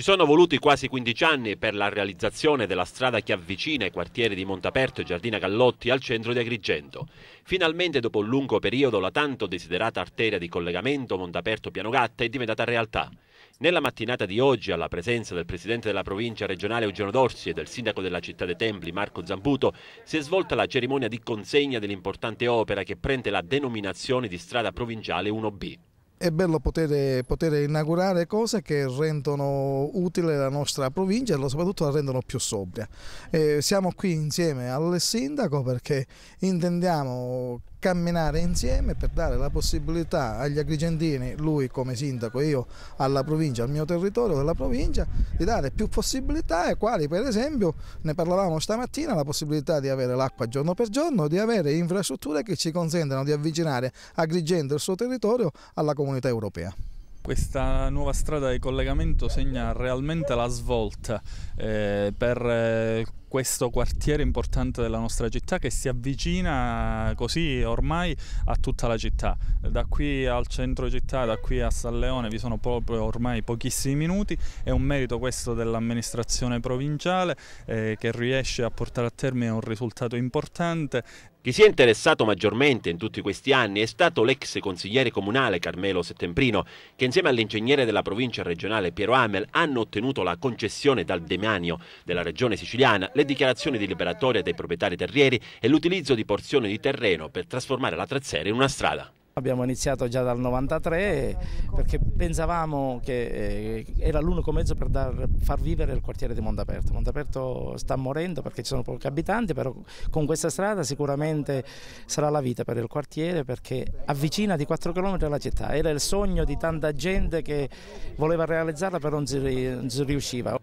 Ci sono voluti quasi 15 anni per la realizzazione della strada che avvicina i quartieri di Montaperto e Giardina Gallotti al centro di Agrigento. Finalmente, dopo un lungo periodo, la tanto desiderata arteria di collegamento Montaperto-Pianogatta è diventata realtà. Nella mattinata di oggi, alla presenza del presidente della provincia regionale Eugenio Dorsi e del sindaco della città dei Templi Marco Zambuto, si è svolta la cerimonia di consegna dell'importante opera che prende la denominazione di strada provinciale 1B è bello poter, poter, inaugurare cose che rendono utile la nostra provincia e soprattutto la rendono più sobria. Eh, siamo qui insieme al sindaco perché intendiamo camminare insieme per dare la possibilità agli agrigentini, lui come sindaco, io alla provincia, al mio territorio della provincia, di dare più possibilità e quali per esempio, ne parlavamo stamattina, la possibilità di avere l'acqua giorno per giorno, di avere infrastrutture che ci consentano di avvicinare Agrigento e il suo territorio alla comunità europea. Questa nuova strada di collegamento segna realmente la svolta eh, per eh, questo quartiere importante della nostra città che si avvicina così ormai a tutta la città. Da qui al centro città, da qui a San Leone vi sono proprio ormai pochissimi minuti, è un merito questo dell'amministrazione provinciale eh, che riesce a portare a termine un risultato importante. Chi si è interessato maggiormente in tutti questi anni è stato l'ex consigliere comunale Carmelo Settemprino, che insieme all'ingegnere della provincia regionale Piero Amel hanno ottenuto la concessione dal demanio della regione siciliana le dichiarazioni di liberatoria dei proprietari terrieri e l'utilizzo di porzioni di terreno per trasformare la trazzera in una strada. Abbiamo iniziato già dal 93 perché pensavamo che eh, era l'unico mezzo per dar, far vivere il quartiere di Montaperto. Montaperto sta morendo perché ci sono pochi abitanti, però con questa strada sicuramente sarà la vita per il quartiere perché avvicina di 4 km la città. Era il sogno di tanta gente che voleva realizzarla però non si riusciva.